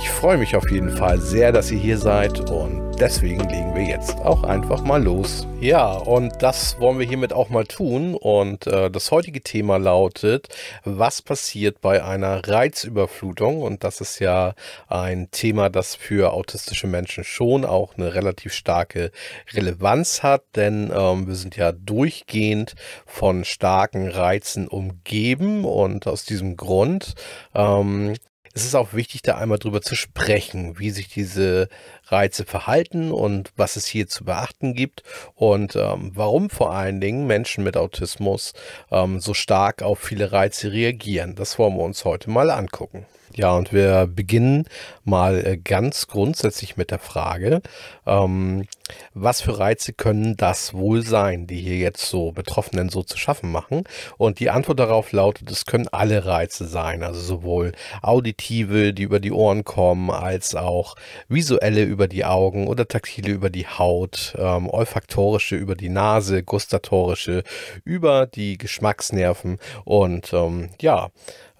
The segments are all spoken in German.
Ich freue mich auf jeden Fall sehr, dass ihr hier seid und deswegen legen wir jetzt auch einfach mal los. Ja, und das wollen wir hiermit auch mal tun und äh, das heutige Thema lautet, was passiert bei einer Reizüberflutung und das ist ja ein Thema, das für autistische Menschen schon auch eine relativ starke Relevanz hat, denn ähm, wir sind ja durchgehend von starken Reizen umgeben und aus diesem Grund ähm, es ist auch wichtig, da einmal drüber zu sprechen, wie sich diese Reize verhalten und was es hier zu beachten gibt und ähm, warum vor allen Dingen Menschen mit Autismus ähm, so stark auf viele Reize reagieren. Das wollen wir uns heute mal angucken. Ja, und wir beginnen mal äh, ganz grundsätzlich mit der Frage, ähm, was für Reize können das wohl sein, die hier jetzt so Betroffenen so zu schaffen machen? Und die Antwort darauf lautet, es können alle Reize sein, also sowohl auditiv, auditive, die über die Ohren kommen, als auch visuelle über die Augen oder taktile über die Haut, ähm, olfaktorische über die Nase, gustatorische über die Geschmacksnerven und ähm, ja,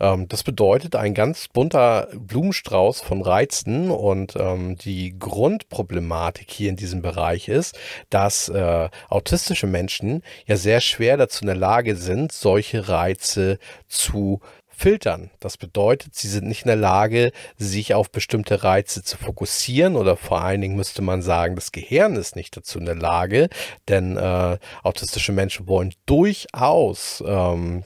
ähm, das bedeutet ein ganz bunter Blumenstrauß von Reizen und ähm, die Grundproblematik hier in diesem Bereich ist, dass äh, autistische Menschen ja sehr schwer dazu in der Lage sind, solche Reize zu filtern. Das bedeutet, sie sind nicht in der Lage, sich auf bestimmte Reize zu fokussieren oder vor allen Dingen müsste man sagen, das Gehirn ist nicht dazu in der Lage, denn äh, autistische Menschen wollen durchaus ähm,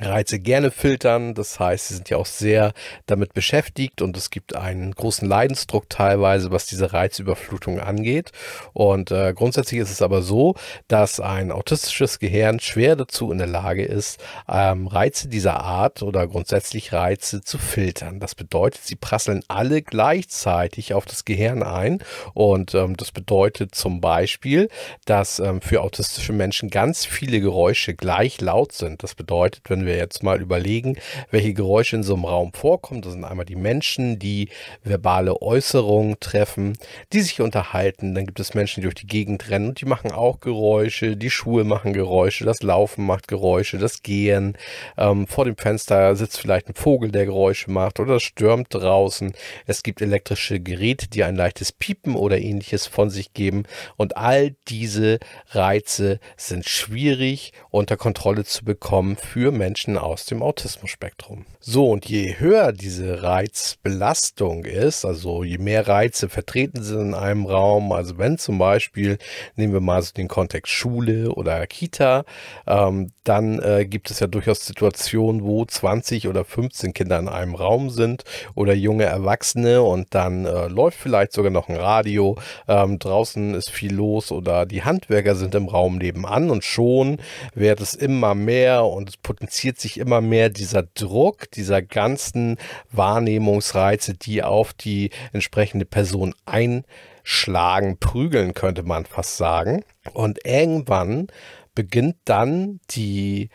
Reize gerne filtern. Das heißt, sie sind ja auch sehr damit beschäftigt und es gibt einen großen Leidensdruck teilweise, was diese Reizüberflutung angeht. Und äh, grundsätzlich ist es aber so, dass ein autistisches Gehirn schwer dazu in der Lage ist, ähm, Reize dieser Art oder grundsätzlich Reize zu filtern. Das bedeutet, sie prasseln alle gleichzeitig auf das Gehirn ein. Und ähm, das bedeutet zum Beispiel, dass ähm, für autistische Menschen ganz viele Geräusche gleich laut sind. Das bedeutet, wenn wenn wir jetzt mal überlegen, welche Geräusche in so einem Raum vorkommen. Das sind einmal die Menschen, die verbale Äußerungen treffen, die sich unterhalten. Dann gibt es Menschen, die durch die Gegend rennen und die machen auch Geräusche. Die Schuhe machen Geräusche, das Laufen macht Geräusche, das Gehen. Ähm, vor dem Fenster sitzt vielleicht ein Vogel, der Geräusche macht oder stürmt draußen. Es gibt elektrische Geräte, die ein leichtes Piepen oder ähnliches von sich geben. Und all diese Reize sind schwierig unter Kontrolle zu bekommen für Menschen Menschen aus dem Autismus-Spektrum. So, und je höher diese Reizbelastung ist, also je mehr Reize vertreten sind in einem Raum, also wenn zum Beispiel, nehmen wir mal so den Kontext Schule oder Kita, ähm, dann äh, gibt es ja durchaus Situationen, wo 20 oder 15 Kinder in einem Raum sind oder junge Erwachsene und dann äh, läuft vielleicht sogar noch ein Radio, ähm, draußen ist viel los oder die Handwerker sind im Raum nebenan und schon wird es immer mehr und es potenziert potenziert sich immer mehr dieser Druck, dieser ganzen Wahrnehmungsreize, die auf die entsprechende Person einschlagen, prügeln könnte man fast sagen. Und irgendwann beginnt dann die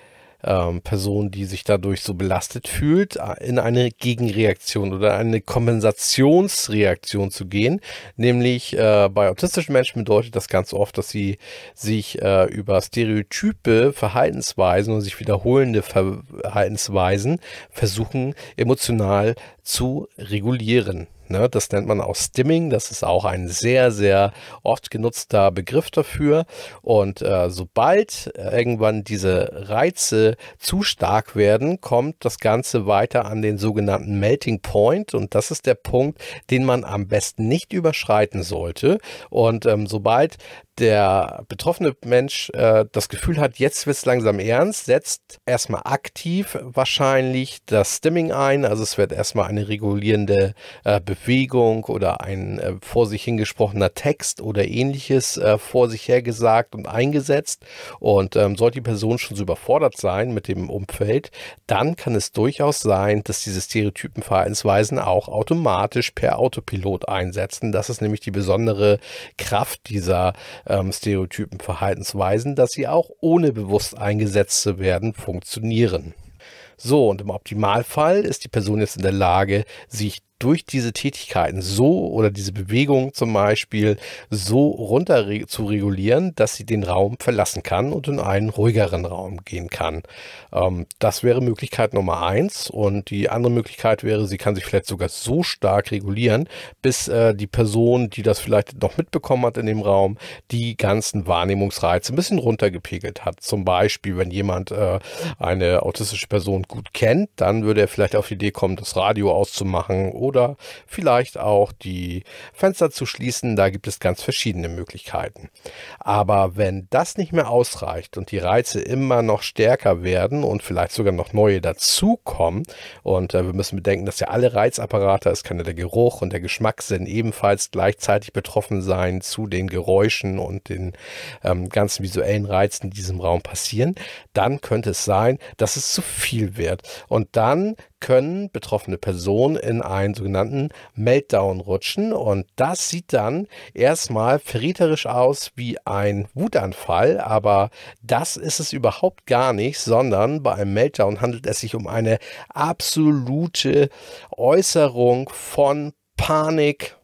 ähm, Person, die sich dadurch so belastet fühlt, äh, in eine Gegenreaktion oder eine Kompensationsreaktion zu gehen. Nämlich äh, bei autistischen Menschen bedeutet das ganz oft, dass sie sich äh, über Stereotype, Verhaltensweisen und sich wiederholende Verhaltensweisen versuchen, emotional zu regulieren. Ne? Das nennt man auch Stimming. Das ist auch ein sehr, sehr oft genutzter Begriff dafür. Und äh, sobald äh, irgendwann diese Reize zu stark werden, kommt das Ganze weiter an den sogenannten Melting Point. Und das ist der Punkt, den man am besten nicht überschreiten sollte. Und ähm, sobald der betroffene Mensch äh, das Gefühl hat, jetzt wird es langsam ernst, setzt erstmal aktiv wahrscheinlich das Stimming ein. Also es wird erstmal eine regulierende äh, Bewegung oder ein äh, vor sich hingesprochener Text oder ähnliches äh, vor sich hergesagt und eingesetzt. Und ähm, sollte die Person schon so überfordert sein mit dem Umfeld, dann kann es durchaus sein, dass diese Stereotypenverhaltensweisen auch automatisch per Autopilot einsetzen. Das ist nämlich die besondere Kraft dieser ähm, stereotypen Verhaltensweisen, dass sie auch ohne bewusst eingesetzt zu werden funktionieren. So, und im Optimalfall ist die Person jetzt in der Lage, sich durch diese Tätigkeiten so oder diese Bewegung zum Beispiel so runter zu regulieren, dass sie den Raum verlassen kann und in einen ruhigeren Raum gehen kann. Ähm, das wäre Möglichkeit Nummer eins. Und die andere Möglichkeit wäre, sie kann sich vielleicht sogar so stark regulieren, bis äh, die Person, die das vielleicht noch mitbekommen hat in dem Raum, die ganzen Wahrnehmungsreize ein bisschen runtergepegelt hat. Zum Beispiel, wenn jemand äh, eine autistische Person gut kennt, dann würde er vielleicht auf die Idee kommen, das Radio auszumachen oder oder vielleicht auch die Fenster zu schließen. Da gibt es ganz verschiedene Möglichkeiten. Aber wenn das nicht mehr ausreicht und die Reize immer noch stärker werden und vielleicht sogar noch neue dazukommen, und äh, wir müssen bedenken, dass ja alle Reizapparate, es kann ja der Geruch und der Geschmackssinn ebenfalls gleichzeitig betroffen sein zu den Geräuschen und den ähm, ganzen visuellen Reizen, die in diesem Raum passieren, dann könnte es sein, dass es zu viel wird. Und dann können betroffene Personen in einen sogenannten Meltdown rutschen und das sieht dann erstmal verräterisch aus wie ein Wutanfall, aber das ist es überhaupt gar nicht, sondern bei einem Meltdown handelt es sich um eine absolute Äußerung von Panik,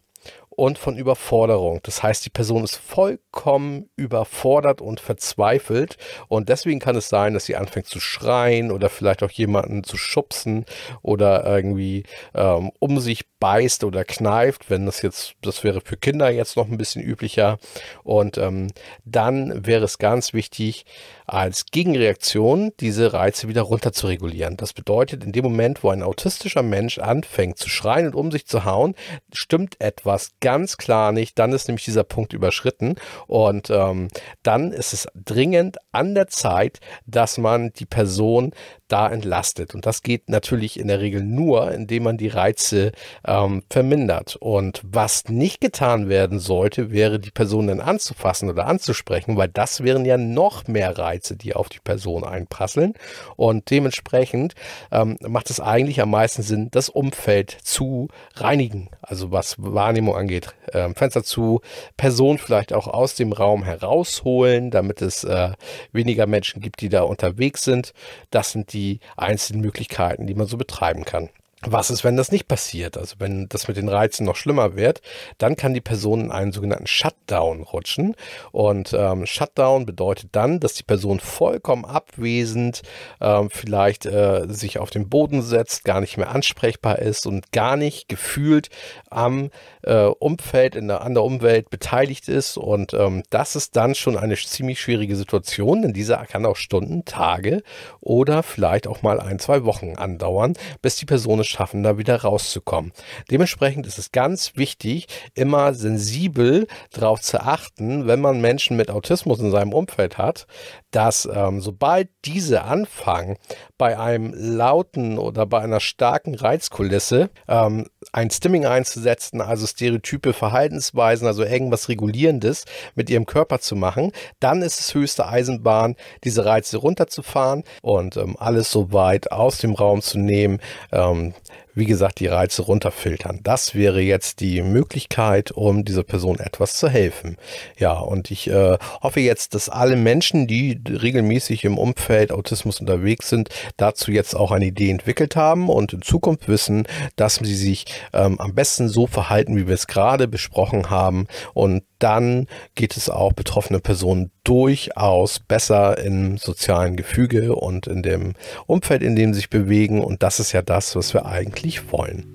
und von Überforderung. Das heißt, die Person ist vollkommen überfordert und verzweifelt und deswegen kann es sein, dass sie anfängt zu schreien oder vielleicht auch jemanden zu schubsen oder irgendwie ähm, um sich beißt oder kneift, wenn das jetzt, das wäre für Kinder jetzt noch ein bisschen üblicher. Und ähm, dann wäre es ganz wichtig, als Gegenreaktion diese Reize wieder runter zu regulieren. Das bedeutet, in dem Moment, wo ein autistischer Mensch anfängt zu schreien und um sich zu hauen, stimmt etwas ganz klar nicht. Dann ist nämlich dieser Punkt überschritten und ähm, dann ist es dringend an der Zeit, dass man die Person da entlastet. Und das geht natürlich in der Regel nur, indem man die Reize ähm, vermindert. Und was nicht getan werden sollte, wäre die Person dann anzufassen oder anzusprechen, weil das wären ja noch mehr Reize. Reize, die auf die Person einprasseln. Und dementsprechend ähm, macht es eigentlich am meisten Sinn, das Umfeld zu reinigen. Also was Wahrnehmung angeht, ähm, Fenster zu, Personen vielleicht auch aus dem Raum herausholen, damit es äh, weniger Menschen gibt, die da unterwegs sind. Das sind die einzelnen Möglichkeiten, die man so betreiben kann was ist, wenn das nicht passiert? Also wenn das mit den Reizen noch schlimmer wird, dann kann die Person in einen sogenannten Shutdown rutschen. Und ähm, Shutdown bedeutet dann, dass die Person vollkommen abwesend ähm, vielleicht äh, sich auf den Boden setzt, gar nicht mehr ansprechbar ist und gar nicht gefühlt am äh, Umfeld, in der, an der Umwelt beteiligt ist. Und ähm, das ist dann schon eine ziemlich schwierige Situation, denn dieser kann auch Stunden, Tage oder vielleicht auch mal ein, zwei Wochen andauern, bis die Person es schaffen, da wieder rauszukommen. Dementsprechend ist es ganz wichtig, immer sensibel darauf zu achten, wenn man Menschen mit Autismus in seinem Umfeld hat, dass ähm, sobald diese anfangen, bei einem lauten oder bei einer starken Reizkulisse ähm, ein Stimming einzusetzen, also stereotype Verhaltensweisen, also irgendwas Regulierendes mit ihrem Körper zu machen, dann ist es höchste Eisenbahn, diese Reize runterzufahren und ähm, alles so weit aus dem Raum zu nehmen, ähm, wie gesagt, die Reize runterfiltern. Das wäre jetzt die Möglichkeit, um dieser Person etwas zu helfen. Ja, und ich äh, hoffe jetzt, dass alle Menschen, die regelmäßig im Umfeld Autismus unterwegs sind, dazu jetzt auch eine Idee entwickelt haben und in Zukunft wissen, dass sie sich ähm, am besten so verhalten, wie wir es gerade besprochen haben und dann geht es auch betroffene Personen durchaus besser im sozialen Gefüge und in dem Umfeld, in dem sie sich bewegen. Und das ist ja das, was wir eigentlich wollen.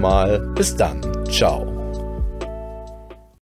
Mal. Bis dann. Ciao.